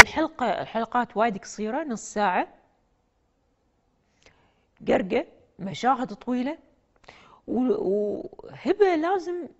الحلقة الحلقات وايد قصيرة نص ساعة قرقة مشاهد طويلة وهبة لازم